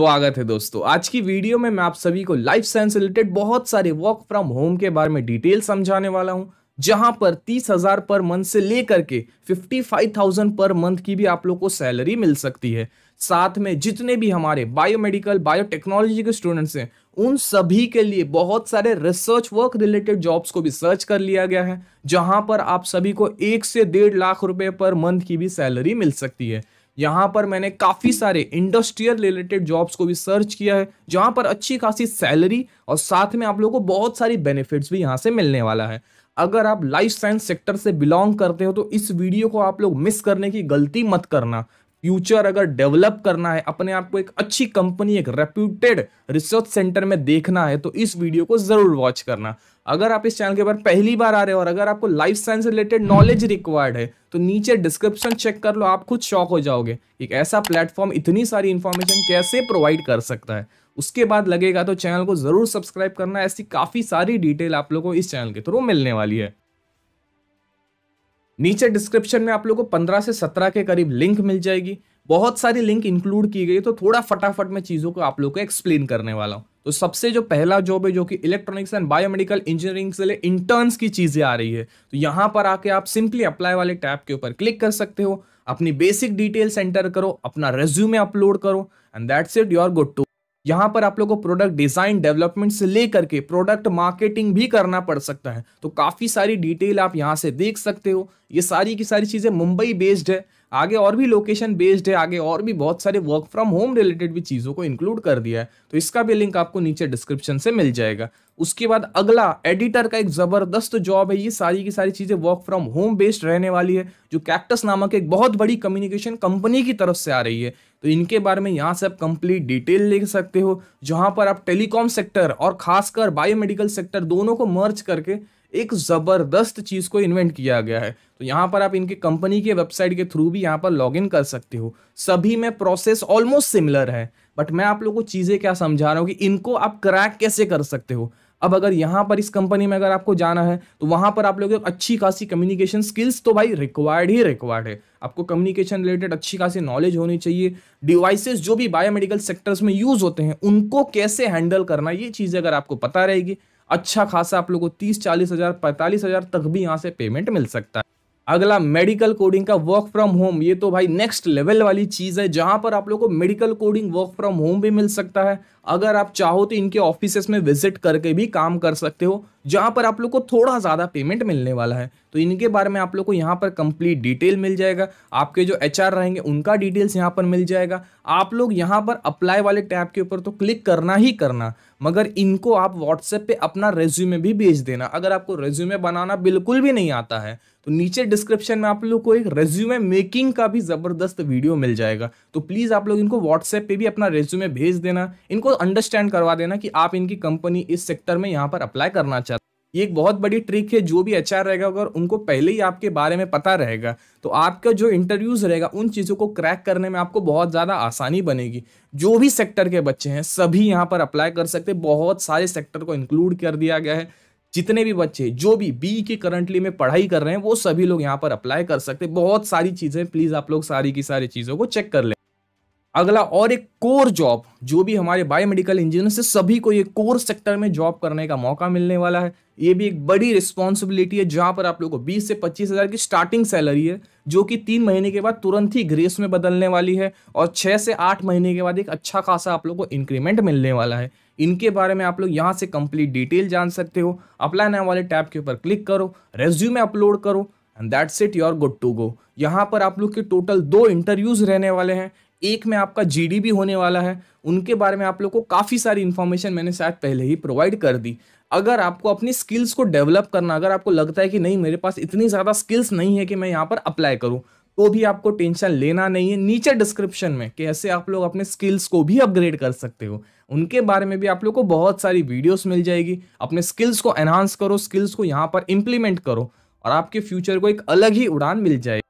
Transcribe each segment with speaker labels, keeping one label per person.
Speaker 1: स्वागत है दोस्तों आज की वीडियो में मैं आप सभी को लाइफ साइंस रिलेटेड बहुत सारे वर्क फ्रॉम होम के बारे में डिटेल समझाने वाला हूं जहां पर तीस हजार पर मंथ से लेकर के fifty five thousand per month की भी आप लोग को सैलरी मिल सकती है साथ में जितने भी हमारे बायोमेडिकल बायोटेक्नोलॉजी के स्टूडेंट्स हैं उन सभी के लिए बहुत सारे रिसर्च वर्क रिलेटेड जॉब्स को भी सर्च कर लिया गया है जहां पर आप सभी को एक से डेढ़ लाख रुपए पर मंथ की भी सैलरी मिल सकती है यहाँ पर मैंने काफ़ी सारे इंडस्ट्रियल रिलेटेड जॉब्स को भी सर्च किया है जहाँ पर अच्छी खासी सैलरी और साथ में आप लोगों को बहुत सारी बेनिफिट्स भी यहाँ से मिलने वाला है अगर आप लाइफ साइंस सेक्टर से बिलोंग करते हो तो इस वीडियो को आप लोग मिस करने की गलती मत करना फ्यूचर अगर डेवलप करना है अपने आप को एक अच्छी कंपनी एक रेप्यूटेड रिसर्च सेंटर में देखना है तो इस वीडियो को ज़रूर वॉच करना अगर आप इस चैनल के ऊपर पहली बार आ रहे हो और अगर आपको life science related knowledge required है तो नीचे डिस्क्रिप्शन चेक कर लो आप खुद शॉक हो जाओगे एक ऐसा प्लेटफॉर्म इतनी सारी इन्फॉर्मेशन कैसे प्रोवाइड कर सकता है उसके बाद लगेगा तो चैनल को ज़रूर सब्सक्राइब करना ऐसी काफ़ी सारी डिटेल आप लोग को इस चैनल के थ्रू मिलने वाली है नीचे डिस्क्रिप्शन में आप लोग को पंद्रह से सत्रह के करीब लिंक मिल जाएगी बहुत सारी लिंक इंक्लूड की गई तो थोड़ा फटाफट मैं चीज़ों को आप लोग को एक्सप्लेन करने वाला हूँ तो सबसे जो पहला जॉब है जो कि इलेक्ट्रॉनिक्स एंड बायोमेडिकल इंजीनियरिंग से ले इंटर्न्स की चीज़ें आ रही है तो यहाँ पर आके आप सिंपली अप्लाई वाले टैब के ऊपर क्लिक कर सकते हो अपनी बेसिक डिटेल्स एंटर करो अपना रेज्यूमे अपलोड करो and that's it you're good to यहाँ पर आप लोग को प्रोडक्ट डिजाइन डेवलपमेंट से लेकर के प्रोडक्ट मार्केटिंग भी करना पड़ सकता है तो काफ़ी सारी डिटेल आप यहाँ से देख सकते हो ये सारी की सारी चीज़ें मुंबई बेस्ड है आगे और भी लोकेशन बेस्ड है आगे और भी बहुत सारे वर्क फ्रॉम होम रिलेटेड भी चीज़ों को इंक्लूड कर दिया है तो इसका भी लिंक आपको नीचे डिस्क्रिप्शन से मिल जाएगा उसके बाद अगला एडिटर का एक ज़बरदस्त जॉब है ये सारी की सारी चीज़ें वर्क फ्रॉम होम बेस्ड रहने वाली है जो कैक्टस नामक एक बहुत बड़ी कम्युनिकेशन कंपनी की तरफ से आ रही है तो इनके बारे में यहाँ से आप कंप्लीट डिटेल ले सकते हो जहाँ पर आप टेलीकॉम सेक्टर और खासकर बायोमेडिकल सेक्टर दोनों को मर्ज करके एक ज़बरदस्त चीज़ को इन्वेंट किया गया है तो यहाँ पर आप इनके कंपनी के वेबसाइट के थ्रू भी यहाँ पर लॉगिन कर सकते हो सभी में प्रोसेस ऑलमोस्ट सिमिलर है बट मैं आप लोगों को चीज़ें क्या समझा रहा हूँ कि इनको आप क्रैक कैसे कर सकते हो अब अगर यहाँ पर इस कंपनी में अगर आपको जाना है तो वहाँ पर आप लोग अच्छी खासी कम्युनिकेशन स्किल्स तो भाई रिक्वायर्ड ही रिक्वायर्ड है आपको कम्युनिकेशन रिलेटेड अच्छी खासी नॉलेज होनी चाहिए डिवाइसेस जो भी बायोमेडिकल सेक्टर्स में यूज़ होते हैं उनको कैसे हैंडल करना ये चीज़ें अगर आपको पता रहेगी अच्छा खासा आप लोग को तीस चालीस हज़ार पैंतालीस हज़ार तक भी यहाँ से पेमेंट मिल सकता है अगला मेडिकल कोडिंग का वर्क फ्रॉम होम ये तो भाई नेक्स्ट लेवल वाली चीज़ है जहाँ पर आप लोग को medical coding work from home भी मिल सकता है अगर आप चाहो तो इनके ऑफिस में विजिट करके भी काम कर सकते हो जहाँ पर आप लोग को थोड़ा ज़्यादा पेमेंट मिलने वाला है तो इनके बारे में आप लोग को यहाँ पर कंप्लीट डिटेल मिल जाएगा आपके जो एच रहेंगे उनका डिटेल्स यहाँ पर मिल जाएगा आप लोग यहाँ पर अप्लाई वाले टैब के ऊपर तो क्लिक करना ही करना मगर इनको आप व्हाट्सएप पे अपना रेज्यूमे भी भेज देना अगर आपको रेज्यूमे बनाना बिल्कुल भी नहीं आता है तो नीचे डिस्क्रिप्शन में आप लोग को एक रेज्यूमे मेकिंग का भी ज़बरदस्त वीडियो मिल जाएगा तो प्लीज़ आप लोग इनको व्हाट्सएप पे भी अपना रेज्यूमे भेज देना इनको अंडरस्टैंड करवा देना कि आप इनकी कंपनी इस सेक्टर में यहाँ पर अप्लाई करना चाहते ये एक बहुत बड़ी ट्रिक है जो भी एचआर रहेगा अगर उनको पहले ही आपके बारे में पता रहेगा तो आपका जो इंटरव्यूज़ रहेगा उन चीज़ों को क्रैक करने में आपको बहुत ज़्यादा आसानी बनेगी जो भी सेक्टर के बच्चे हैं सभी यहाँ पर अप्लाई कर सकते बहुत सारे सेक्टर को इंक्लूड कर दिया गया है जितने भी बच्चे जो भी बी के करंटली में पढ़ाई कर रहे हैं वो सभी लोग यहाँ पर अप्लाई कर सकते बहुत सारी चीज़ें प्लीज़ आप लोग सारी की सारी चीज़ों को चेक कर लें अगला और एक कोर जॉब जो भी हमारे बायोमेडिकल इंजीनियर से सभी को ये कोर सेक्टर में जॉब करने का मौका मिलने वाला है ये भी एक बड़ी रिस्पॉन्सिबिलिटी है जहाँ पर आप लोगों को 20 से पच्चीस हज़ार की स्टार्टिंग सैलरी है जो कि तीन महीने के बाद तुरंत ही ग्रेस में बदलने वाली है और छः से आठ महीने के बाद एक अच्छा खासा आप लोग को इंक्रीमेंट मिलने वाला है इनके बारे में आप लोग यहाँ से कंप्लीट डिटेल जान सकते हो अप्लाई नाम वाले टैब के ऊपर क्लिक करो रेज्यूमे अपलोड करो and that's it you are good to go यहाँ पर आप लोग के टोटल दो इंटरव्यूज़ रहने वाले हैं एक में आपका जी होने वाला है उनके बारे में आप लोग को काफ़ी सारी इन्फॉर्मेशन मैंने शायद पहले ही प्रोवाइड कर दी अगर आपको अपनी स्किल्स को डेवलप करना अगर आपको लगता है कि नहीं मेरे पास इतनी ज़्यादा स्किल्स नहीं है कि मैं यहाँ पर अप्लाई करूँ तो भी आपको टेंशन लेना नहीं है नीचे डिस्क्रिप्शन में कैसे आप लोग अपने स्किल्स को भी अपग्रेड कर सकते हो उनके बारे में भी आप लोग को बहुत सारी वीडियोस मिल जाएगी अपने स्किल्स को एनहांस करो स्किल्स को यहाँ पर इम्प्लीमेंट करो और आपके फ्यूचर को एक अलग ही उड़ान मिल जाएगी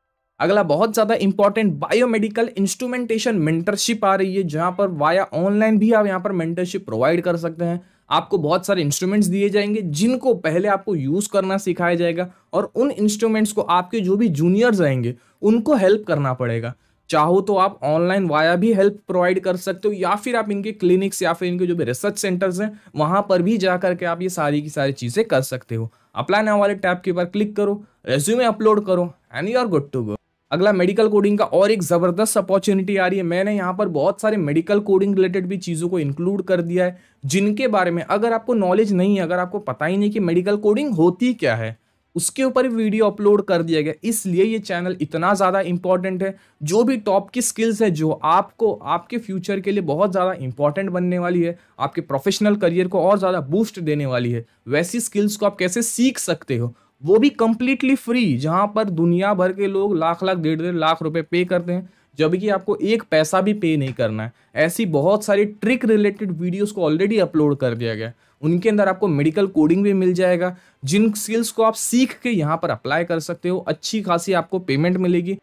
Speaker 1: अगला बहुत ज़्यादा इंपॉर्टेंट बायोमेडिकल इंस्ट्रूमेंटेशन मेंटरशिप आ रही है जहाँ पर वाया ऑनलाइन भी आप यहाँ पर मेंटरशिप प्रोवाइड कर सकते हैं आपको बहुत सारे इंस्ट्रूमेंट्स दिए जाएंगे जिनको पहले आपको यूज़ करना सिखाया जाएगा और उन इंस्ट्रूमेंट्स को आपके जो भी जूनियर्स आएंगे उनको हेल्प करना पड़ेगा चाहो तो आप ऑनलाइन वाया भी हेल्प प्रोवाइड कर सकते हो या फिर आप इनके क्लिनिक्स या फिर इनके जो भी रिसर्च सेंटर्स हैं वहाँ पर भी जा करके आप ये सारी की सारी चीज़ें कर सकते हो अप्लाई नाउ वाले टैब के ऊपर क्लिक करो रेज्यूमे अपलोड करो and you are good to go अगला मेडिकल कोडिंग का और एक ज़बरदस्त अपॉर्चुनिटी आ रही है मैंने यहाँ पर बहुत सारे मेडिकल कोडिंग रिलेटेड भी चीज़ों को इंक्लूड कर दिया है जिनके बारे में अगर आपको नॉलेज नहीं है अगर आपको पता ही नहीं कि मेडिकल कोडिंग होती क्या है उसके ऊपर वीडियो अपलोड कर दिया गया इसलिए ये चैनल इतना ज़्यादा इंपॉर्टेंट है जो भी टॉप की स्किल्स है जो आपको आपके फ्यूचर के लिए बहुत ज़्यादा इंपॉर्टेंट बनने वाली है आपके प्रोफेशनल करियर को और ज़्यादा बूस्ट देने वाली है वैसी स्किल्स को आप कैसे सीख सकते हो वो भी कम्प्लीटली फ्री जहाँ पर दुनिया भर के लोग लाख लाख डेढ़ डेढ़ लाख रुपए पे करते हैं जबकि आपको एक पैसा भी पे नहीं करना है ऐसी बहुत सारी ट्रिक रिलेटेड वीडियोस को ऑलरेडी अपलोड कर दिया गया उनके अंदर आपको मेडिकल कोडिंग भी मिल जाएगा जिन स्किल्स को आप सीख के यहाँ पर अप्लाई कर सकते हो अच्छी खासी आपको पेमेंट मिलेगी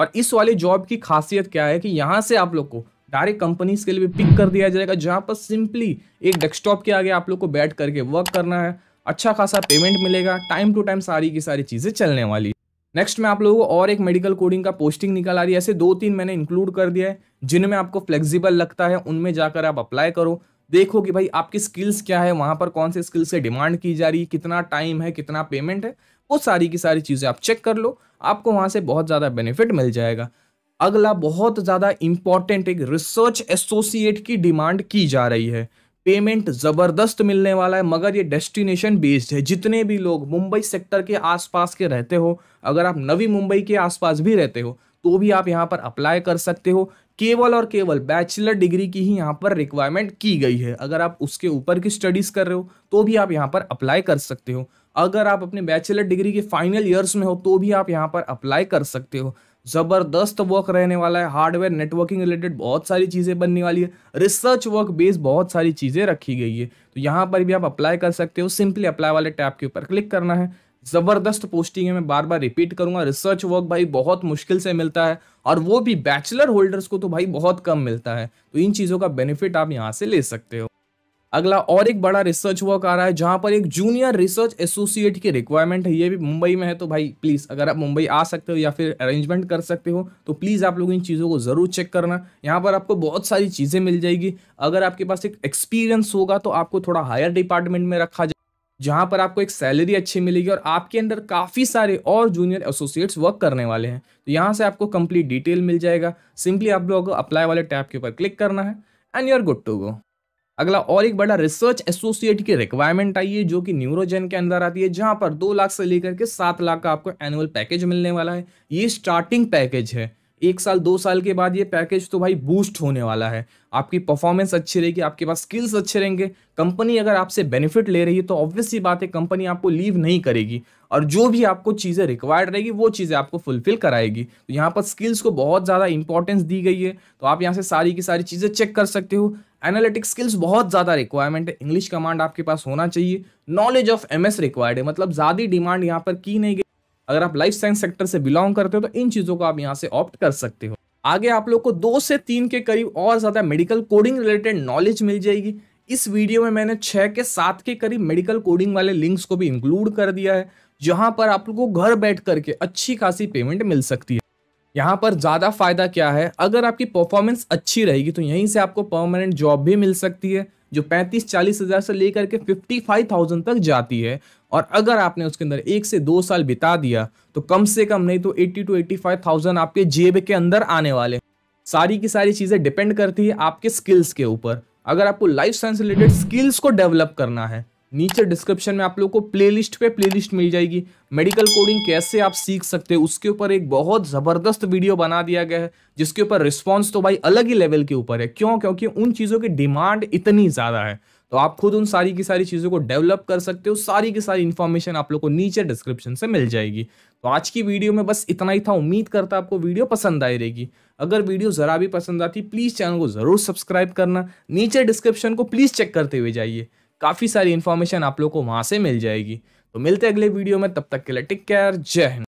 Speaker 1: और इस वाले जॉब की खासियत क्या है कि यहाँ से आप लोग को डायरेक्ट कंपनीज के लिए भी पिक कर दिया जाएगा जहाँ पर सिंपली एक डेस्कटॉप के आगे आप लोग को बैठ करके वर्क करना है अच्छा खासा पेमेंट मिलेगा टाइम टू टाइम सारी की सारी चीज़ें चलने वाली नेक्स्ट में आप लोगों को और एक मेडिकल कोडिंग का पोस्टिंग निकल आ रही है ऐसे दो तीन मैंने इंक्लूड कर दिया है जिनमें आपको फ्लेक्सिबल लगता है उनमें जाकर आप अप्लाई करो देखो कि भाई आपकी स्किल्स क्या है वहाँ पर कौन से स्किल्स से डिमांड की जा रही है कितना टाइम है कितना पेमेंट है वो सारी की सारी चीज़ें आप चेक कर लो आपको वहाँ से बहुत ज़्यादा बेनिफिट मिल जाएगा अगला बहुत ज़्यादा इंपॉर्टेंट एक रिसर्च एसोसिएट की डिमांड की जा रही है पेमेंट ज़बरदस्त मिलने वाला है मगर ये डेस्टिनेशन बेस्ड है जितने भी लोग मुंबई सेक्टर के आसपास के रहते हो अगर आप नवी मुंबई के आसपास भी रहते हो तो भी आप यहाँ पर अप्लाई कर सकते हो केवल और केवल बैचलर डिग्री की ही यहाँ पर रिक्वायरमेंट की गई है अगर आप उसके ऊपर की स्टडीज़ कर रहे हो तो भी आप यहाँ पर अप्लाई कर सकते हो अगर आप अपने बैचलर डिग्री के फाइनल ईयर्स में हो तो भी आप यहाँ पर अप्लाई कर सकते हो ज़बरदस्त वर्क रहने वाला है हार्डवेयर नेटवर्किंग रिलेटेड बहुत सारी चीज़ें बनने वाली है रिसर्च वर्क बेस बहुत सारी चीज़ें रखी गई है तो यहाँ पर भी आप अप्लाई कर सकते हो सिंपली अप्लाई वाले टैब के ऊपर क्लिक करना है ज़बरदस्त पोस्टिंग है मैं बार बार रिपीट करूंगा रिसर्च वर्क भाई बहुत मुश्किल से मिलता है और वो भी बैचलर होल्डर्स को तो भाई बहुत कम मिलता है तो इन चीज़ों का बेनिफिट आप यहाँ से ले सकते हो अगला और एक बड़ा रिसर्च वर्क आ रहा है जहां पर एक जूनियर रिसर्च एसोसिएट की रिक्वायरमेंट है ये भी मुंबई में है तो भाई प्लीज़ अगर आप मुंबई आ सकते हो या फिर अरेंजमेंट कर सकते हो तो प्लीज़ आप लोग इन चीज़ों को ज़रूर चेक करना यहाँ पर आपको बहुत सारी चीज़ें मिल जाएगी अगर आपके पास एक एक्सपीरियंस होगा तो आपको थोड़ा हायर डिपार्टमेंट में रखा जाए जहां पर आपको एक सैलरी अच्छी मिलेगी और आपके अंदर काफ़ी सारे और जूनियर एसोसिएट्स वर्क करने वाले हैं तो यहाँ से आपको कंप्लीट डिटेल मिल जाएगा सिंपली आप लोगों को अप्लाई वाले टैब के ऊपर क्लिक करना है and you are good to go अगला और एक बड़ा रिसर्च एसोसिएट की रिक्वायरमेंट आई है जो कि न्यूरोजेन के अंदर आती है जहां पर दो लाख से लेकर के सात लाख का आपको एनुअल पैकेज मिलने वाला है ये स्टार्टिंग पैकेज है एक साल दो साल के बाद ये पैकेज तो भाई बूस्ट होने वाला है आपकी परफॉर्मेंस अच्छी रहेगी आपके पास स्किल्स अच्छे रहेंगे कंपनी अगर आपसे बेनिफिट ले रही है तो ऑब्वियसली बात है कंपनी आपको लीव नहीं करेगी और जो भी आपको चीज़ें रिक्वायर्ड रहेगी वो चीज़ें आपको फुलफिल कराएगी तो यहाँ पर स्किल्स को बहुत ज़्यादा इंपॉर्टेंस दी गई है तो आप यहाँ से सारी की सारी चीज़ें चेक कर सकते हो एनालिटिक स्किल्स बहुत ज़्यादा रिक्वायरमेंट है इंग्लिश कमांड आपके पास होना चाहिए नॉलेज ऑफ एम रिक्वायर्ड है मतलब ज़्यादा डिमांड यहाँ पर की नहीं गई अगर आप लाइफ साइंस सेक्टर से बिलोंग करते हो तो इन चीज़ों को आप यहाँ से ऑप्ट कर सकते हो आगे आप लोग को दो से तीन के करीब और ज़्यादा मेडिकल कोडिंग रिलेटेड नॉलेज मिल जाएगी इस वीडियो में मैंने छः के सात के करीब मेडिकल कोडिंग वाले लिंक्स को भी इंक्लूड कर दिया है जहाँ पर आप लोग को घर बैठ करके अच्छी खासी पेमेंट मिल सकती है यहाँ पर ज़्यादा फायदा क्या है अगर आपकी परफॉर्मेंस अच्छी रहेगी तो यहीं से आपको परमानेंट जॉब भी मिल सकती है जो पैंतीस चालीस हज़ार से लेकर के फिफ्टी फाइव थाउजेंड तक जाती है और अगर आपने उसके अंदर एक से दो साल बिता दिया तो कम से कम नहीं तो eighty two eighty five thousand आपके जेब के अंदर आने वाले सारी की सारी चीज़ें डिपेंड करती है आपके स्किल्स के ऊपर अगर आपको लाइफ साइंस रिलेटेड स्किल्स को डेवलप करना है नीचे डिस्क्रिप्शन में आप लोग को प्लेलिस्ट पे प्लेलिस्ट मिल जाएगी मेडिकल कोडिंग कैसे आप सीख सकते हैं उसके ऊपर एक बहुत ज़बरदस्त वीडियो बना दिया गया है जिसके ऊपर रिस्पॉन्स तो भाई अलग ही लेवल के ऊपर है क्यों क्योंकि उन चीज़ों की डिमांड इतनी ज़्यादा है तो आप खुद उन सारी की सारी चीज़ों को डेवलप कर सकते हो सारी की सारी इन्फॉर्मेशन आप लोग को नीचे डिस्क्रिप्शन से मिल जाएगी तो आज की वीडियो में बस इतना ही था उम्मीद करता आपको वीडियो पसंद आई रहेगी अगर वीडियो ज़रा भी पसंद आती प्लीज़ चैनल को ज़रूर सब्सक्राइब करना नीचे डिस्क्रिप्शन को प्लीज़ चेक करते हुए जाइए काफ़ी सारी इन्फॉर्मेशन आप लोग को वहाँ से मिल जाएगी तो मिलते अगले वीडियो में तब तक के लिए टेक केयर जय हिंद